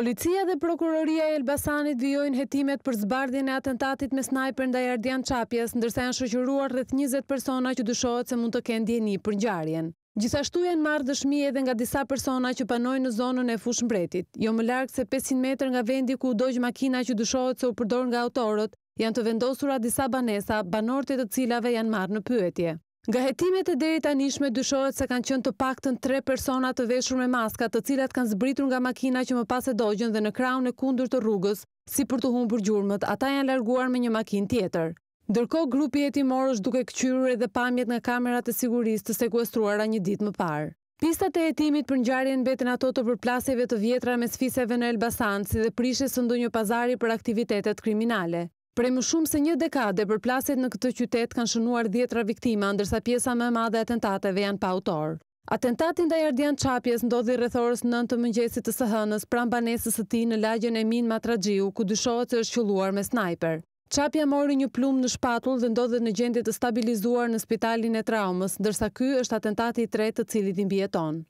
Policia dhe prokuroria e Elbasanit vjojnë hetimet për zbardin e atentatit me snajper nda jardian qapjes, ndërsa janë shëqyruar rrëth 20 persona që dyshojt se mund të kënë djeni për njarjen. Gjithashtu janë marrë dëshmi edhe nga disa persona që panojnë në zonën e fush mbretit. Jo më larkë se 500 metrë nga vendi ku u dojgjë makina që dyshojt se u përdor nga autorët, janë të vendosura disa banesa, e të cilave janë marrë në pyetje. Nga jetimet e deri të anishme, dyshojët se kanë qënë të paktën tre personat të veshur me maskat të cilat kanë zbritur nga makina që më pas e dhe në kraun e kundur të rrugës, si për të humë për gjurëmët, ata janë larguar me një makin tjetër. Dërko, grupi e është duke këqyrur edhe pamjet nga kamerat e sigurisë të sekuestruara një dit më parë. Pistat e jetimit për njari mbeten në ato të përplasjeve të vjetra me sfiseve në Elbasan, si dhe prishës së ndonjë pazari për aktivitetet kriminale. Pre më shumë se një dekade për plaset në këtë qytet kanë shënuar 10 viktima, ndërsa pjesa më madhe atentateve janë pa autor. Atentatin dhe jardian qapjes ndodhi rrethorës në të mëngjesit të sëhënës pram banesës të ti në lagjen e minë Matragiu, ku dyshohet se është qëlluar me snajper. Qapja mori një plumë në shpatull dhe ndodhet në gjendje të stabilizuar në spitalin e traumës, ndërsa ky është atentati i tretë të cilit imbjeton.